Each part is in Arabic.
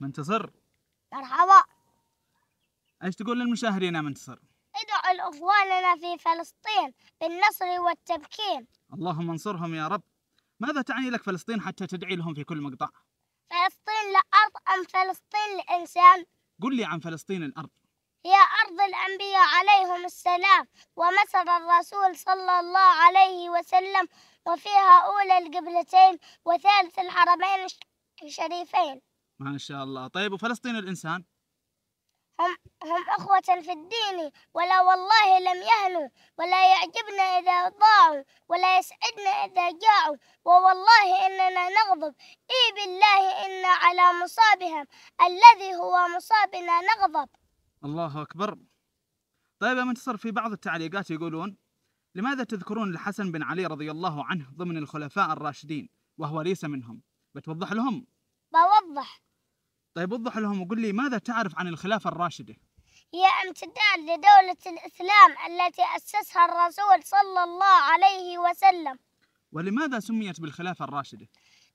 منتصر مرحبا ايش تقول للمشاهدين يا منتصر؟ ادعوا لاخواننا في فلسطين بالنصر والتمكين اللهم انصرهم يا رب ماذا تعني لك فلسطين حتى تدعي لهم في كل مقطع؟ فلسطين لأرض أم فلسطين لإنسان؟ قل لي عن فلسطين الأرض هي أرض الأنبياء عليهم السلام ومسر الرسول صلى الله عليه وسلم وفيها أولى القبلتين وثالث الحرمين الشريفين ما شاء الله طيب وفلسطين الإنسان هم هم أخوة في الدين ولا والله لم يهنوا ولا يعجبنا إذا ضاعوا ولا يسعدنا إذا جاعوا ووالله إننا نغضب إي بالله إنا على مصابهم الذي هو مصابنا نغضب الله أكبر طيب يا منتصر في بعض التعليقات يقولون لماذا تذكرون الحسن بن علي رضي الله عنه ضمن الخلفاء الراشدين وهو ليس منهم بتوضح لهم بوضح طيب وضح لهم وقل لي ماذا تعرف عن الخلافة الراشدة؟ هي امتداد لدولة الإسلام التي أسسها الرسول صلى الله عليه وسلم ولماذا سميت بالخلافة الراشدة؟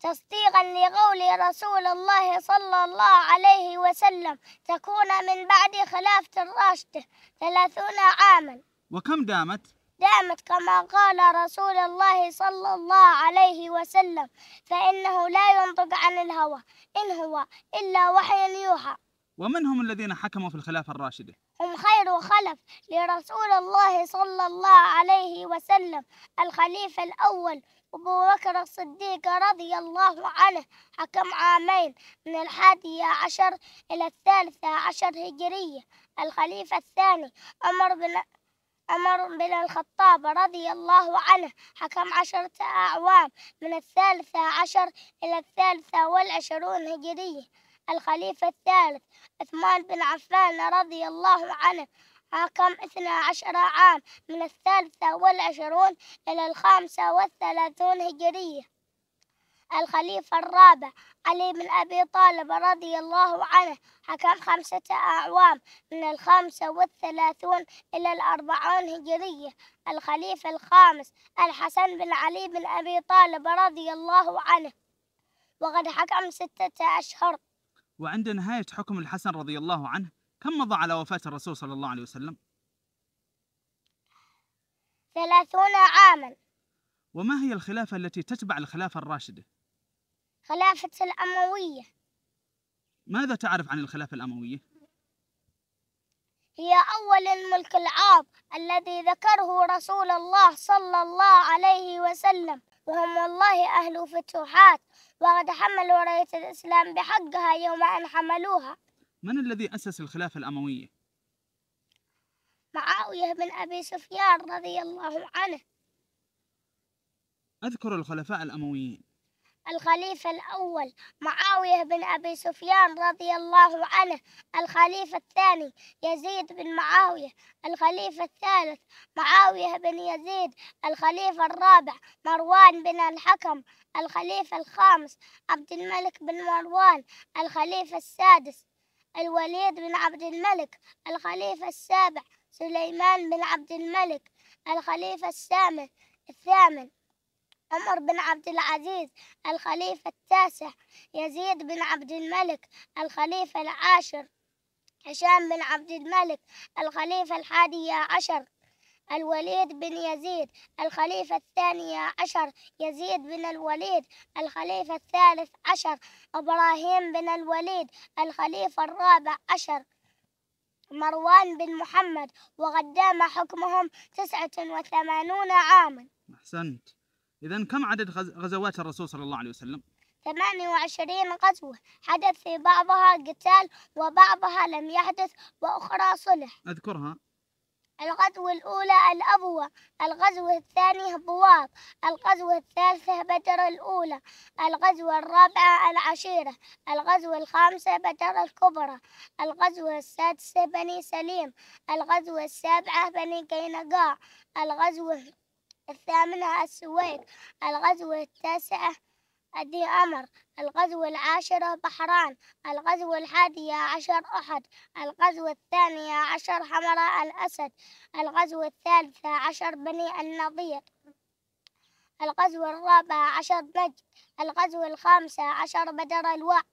تصديقا لقول رسول الله صلى الله عليه وسلم تكون من بعد خلافة الراشدة ثلاثون عاما وكم دامت؟ دامت كما قال رسول الله صلى الله عليه وسلم فإنه لا ينطق عن الهوى إن هو إلا وحي يوحى ومن هم الذين حكموا في الخلافة الراشدة؟ هم خير خلف لرسول الله صلى الله عليه وسلم الخليفة الأول أبو بكر الصديق رضي الله عنه حكم عامين من الحادي عشر إلى الثالثة عشر هجرية الخليفة الثاني عمر بن عمر بن الخطاب رضي الله عنه حكم عشرة أعوام من الثالثة عشر إلى الثالثة والعشرون هجرية الخليفة الثالث عثمان بن عفان رضي الله عنه حكم اثنا عشر عام من الثالثة والعشرون إلى الخامسة والثلاثون هجرية الخليفة الرابع علي بن أبي طالب رضي الله عنه حكم خمسة أعوام من الخمسة والثلاثون إلى الأربعون هجرية الخليفة الخامس الحسن بن علي بن أبي طالب رضي الله عنه وقد حكم ستة أشهر وعند نهاية حكم الحسن رضي الله عنه كم مضى على وفاة الرسول صلى الله عليه وسلم؟ ثلاثون عاما وما هي الخلافة التي تتبع الخلافة الراشدة؟ خلافة الأموية ماذا تعرف عن الخلافة الأموية؟ هي أول الملك العاب الذي ذكره رسول الله صلى الله عليه وسلم وهم والله أهل فتوحات وقد حملوا راية الإسلام بحقها يوم أن حملوها من الذي أسس الخلافة الأموية؟ معاوية بن أبي سفيان رضي الله عنه أذكر الخلفاء الأمويين الخليفة الأول معاوية بن أبي سفيان رضي الله عنه الخليفة الثاني يزيد بن معاوية الخليفة الثالث معاوية بن يزيد الخليفة الرابع مروان بن الحكم الخليفة الخامس عبد الملك بن مروان الخليفة السادس الوليد بن عبد الملك الخليفة السابع سليمان بن عبد الملك الخليفة السامن الثامن عمر بن عبد العزيز الخليفة التاسع يزيد بن عبد الملك الخليفة العاشر هشام بن عبد الملك الخليفة الحادية عشر الوليد بن يزيد الخليفة الثانية عشر يزيد بن الوليد الخليفة الثالث عشر إبراهيم بن الوليد الخليفة الرابع عشر مروان بن محمد وقدام حكمهم تسعة وثمانون عاما أحسنت إذا كم عدد غزوات الرسول صلى الله عليه وسلم؟ 28 غزوة حدث في بعضها قتال وبعضها لم يحدث وأخرى صلح أذكرها الغزوة الأولى الأبوة الغزوة الثانية بواب الغزوة الثالثة بدر الأولى الغزوة الرابعة العشيرة الغزوة الخامسة بدر الكبرى الغزوة السادسة بني سليم الغزوة السابعة بني قينقاع الغزوة الثامنة السويد الغزو التاسعة أدي أمر الغزو العاشرة بحران الغزو الحادية عشر أحد الغزو الثانية عشر حمراء الأسد الغزو الثالثة عشر بني النضير الغزو الرابع عشر نجد الغزو الخامسة عشر بدر الوعد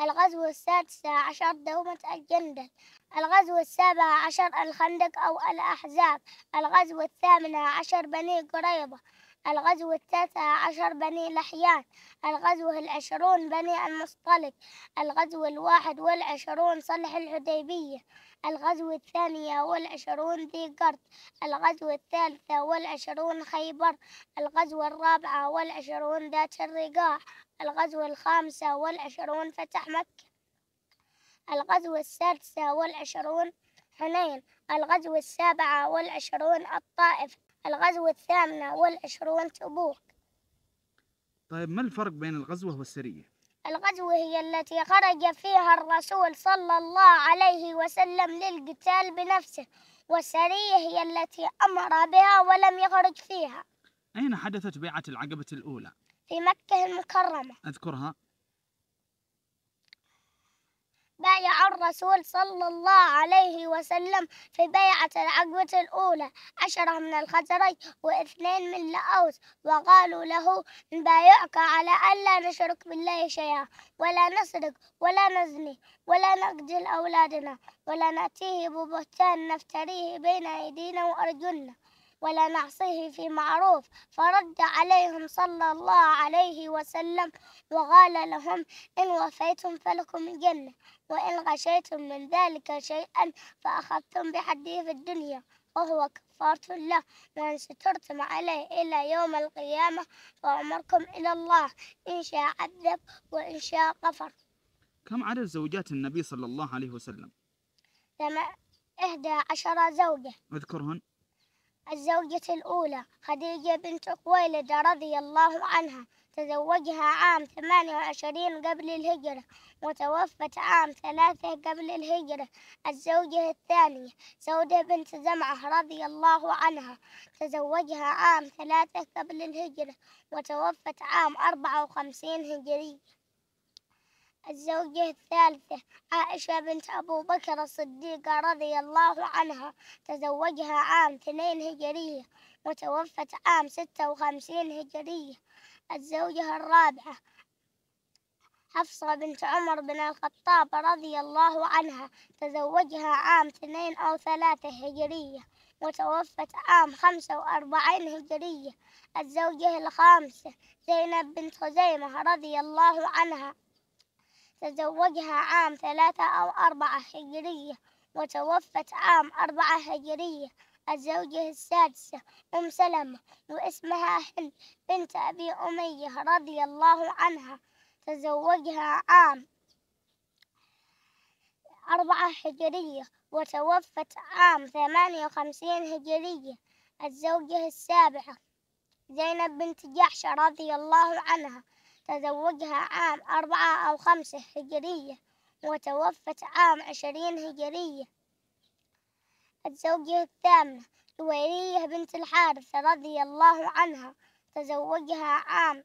الغزو السادس عشر دومة الجندل الغزو السابع عشر الخندق أو الأحزاب الغزو الثامن عشر بني قريبة الغزو التاسع عشر بني لحيان الغزو العشرون بني المصطلق الغزو الواحد والعشرون صلح الحديبية الغزو الثانية والعشرون ذي قرد الغزو الثالثة والعشرون خيبر الغزو الرابعة والعشرون ذات الرقاع الغزو الخامسة والعشرون فتح مكة الغزو السادسة والعشرون حنين الغزو السابعة والعشرون الطائف الغزو الثامنة والعشرون تبوك طيب ما الفرق بين الغزوة والسرية؟ الغزو هي التي خرج فيها الرسول صلى الله عليه وسلم للقتال بنفسه والسرية هي التي أمر بها ولم يخرج فيها أين حدثت بيعة العقبة الأولى؟ في مكة المكرمة أذكرها بايع الرسول صلى الله عليه وسلم في بيعة العقبة الأولى عشرة من الخزرج واثنين من لأوس وقالوا له نبايعك على ألا نشرك بالله شيئا ولا نسرق ولا نزني ولا نقتل أولادنا ولا نأتيه ببهتان نفتريه بين أيدينا وأرجلنا ولا نعصيه في معروف فرد عليهم صلى الله عليه وسلم وقال لهم إن وفيتم فلكم الجنة وإن غشيتم من ذلك شيئا فأخذتم بحده في الدنيا وهو كفارة له وإن سترتم عليه إلى يوم القيامة فأمركم إلى الله إن شاء عذب وإن شاء غفر كم عدد زوجات النبي صلى الله عليه وسلم؟ لما إحدى عشر زوجة اذكرهن الزوجة الأولى خديجة بنت خويلد رضي الله عنها تزوجها عام 28 قبل الهجرة وتوفت عام ثلاثة قبل الهجرة الزوجة الثانية سودة بنت زمعة رضي الله عنها تزوجها عام ثلاثة قبل الهجرة وتوفت عام 54 هجرية الزوجة الثالثة عائشة بنت أبو بكر الصديقة رضي الله عنها تزوجها عام اثنين هجرية وتوفت عام ستة وخمسين هجرية الزوجة الرابعة حفصة بنت عمر بن الخطاب رضي الله عنها تزوجها عام اثنين أو ثلاثة هجرية وتوفت عام خمسة وأربعين هجرية الزوجة الخامسة زينب بنت خزيمة رضي الله عنها تزوجها عام ثلاثة أو أربعة هجرية وتوفت عام أربعة هجرية الزوجة السادسة أم سلمة واسمها هند بنت أبي أمية رضي الله عنها تزوجها عام أربعة هجرية وتوفت عام ثمانية وخمسين هجرية الزوجة السابعة زينب بنت جحش رضي الله عنها تزوجها عام أربعة أو خمسة هجرية وتوفت عام عشرين هجرية الزوجة الثامنة دويرية بنت الحارث رضي الله عنها تزوجها عام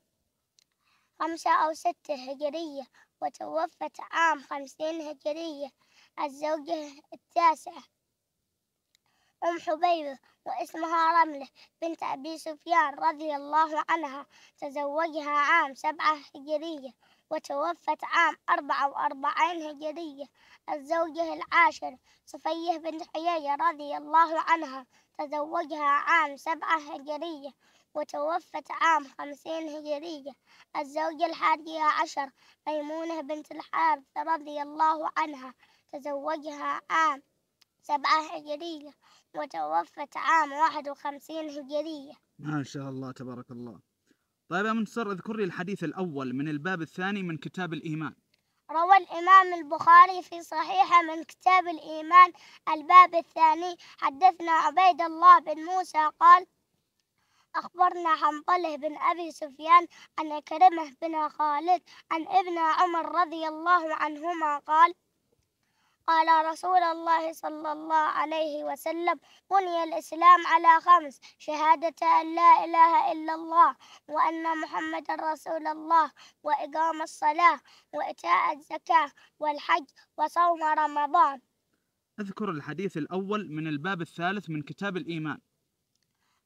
خمسة أو ستة هجرية وتوفت عام خمسين هجرية الزوجة التاسعة أم حبيبة واسمها رملة بنت أبي سفيان رضي الله عنها تزوجها عام سبعة هجرية وتوفت عام أربعة وأربعين هجرية الزوجة العاشرة صفية بنت حيية رضي الله عنها تزوجها عام سبعة هجرية وتوفت عام خمسين هجرية الزوجة الحادية عشر ميمونة بنت الحارث رضي الله عنها تزوجها عام سبعة هجرية وتوفت عام 51 هجرية ما شاء الله تبارك الله طيب يا منصر اذكر لي الحديث الأول من الباب الثاني من كتاب الإيمان روى الإمام البخاري في صحيحه من كتاب الإيمان الباب الثاني حدثنا عبيد الله بن موسى قال أخبرنا طله بن أبي سفيان عن أكرمه بن خالد عن ابن عمر رضي الله عنهما قال قال رسول الله صلى الله عليه وسلم بني الإسلام على خمس شهادة أن لا إله إلا الله وأن محمد رسول الله وإقام الصلاة وإتاء الزكاة والحج وصوم رمضان اذكر الحديث الأول من الباب الثالث من كتاب الإيمان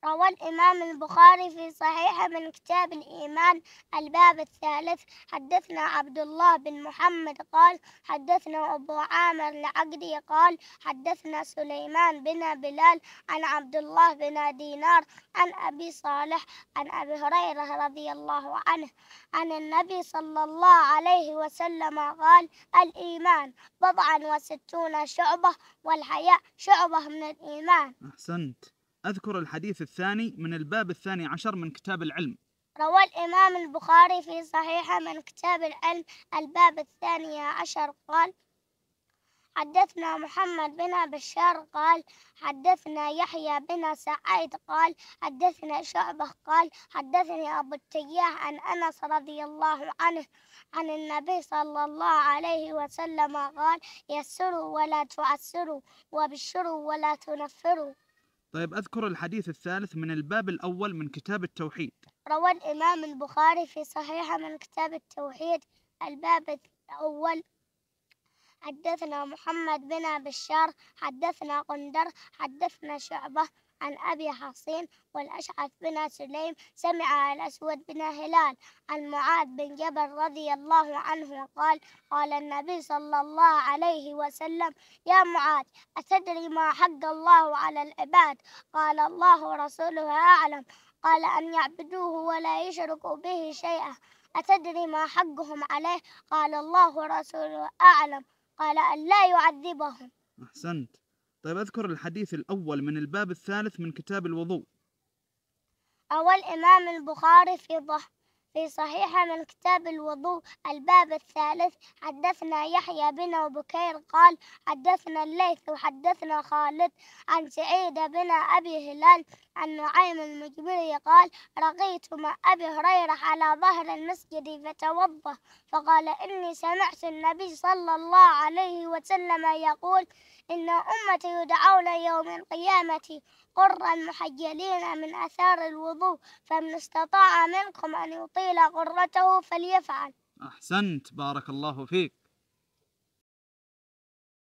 روى الإمام البخاري في صحيحه من كتاب الإيمان الباب الثالث حدثنا عبد الله بن محمد قال حدثنا أبو عامر العقدي قال حدثنا سليمان بن بلال عن عبد الله بن دينار عن أبي صالح عن أبي هريرة رضي الله عنه عن النبي صلى الله عليه وسلم قال الإيمان بضعا وستون شعبة والحياء شعبة من الإيمان أحسنت أذكر الحديث الثاني من الباب الثاني عشر من كتاب العلم روى الإمام البخاري في صحيحه من كتاب العلم الباب الثاني عشر قال حدثنا محمد بن بشار قال حدثنا يحيى بن سعيد قال حدثنا شعبة قال حدثني أبو التياح عن أنس رضي الله عنه عن النبي صلى الله عليه وسلم قال يسروا ولا تعسروا وبشروا ولا تنفروا طيب أذكر الحديث الثالث من الباب الأول من كتاب التوحيد روى الإمام البخاري في صحيحه من كتاب التوحيد الباب الأول حدثنا محمد بن بشار حدثنا قندر حدثنا شعبة عن أبي حصين والأشعث بن سليم سمع الأسود بن هلال عن معاذ بن جبل رضي الله عنه قال قال النبي صلى الله عليه وسلم يا معاذ أتدري ما حق الله على العباد قال الله ورسوله أعلم قال أن يعبدوه ولا يشركوا به شيئا أتدري ما حقهم عليه قال الله ورسوله أعلم قال أن لا يعذبهم أحسنت طيب أذكر الحديث الأول من الباب الثالث من كتاب الوضوء أول إمام البخاري في ضح في صحيحة من كتاب الوضوء الباب الثالث حدثنا يحيى بن بكير قال حدثنا الليث وحدثنا خالد عن سعيد بن أبي هلال عن نعيم المجبري قال رقيت مع أبي هريرة على ظهر المسجد فتوضأ فقال إني سمعت النبي صلى الله عليه وسلم يقول إن أمتي يدعون يوم القيامة قرا محجلين من أثار الوضوء فمن استطاع منكم أن يطيل قرته فليفعل أحسنت بارك الله فيك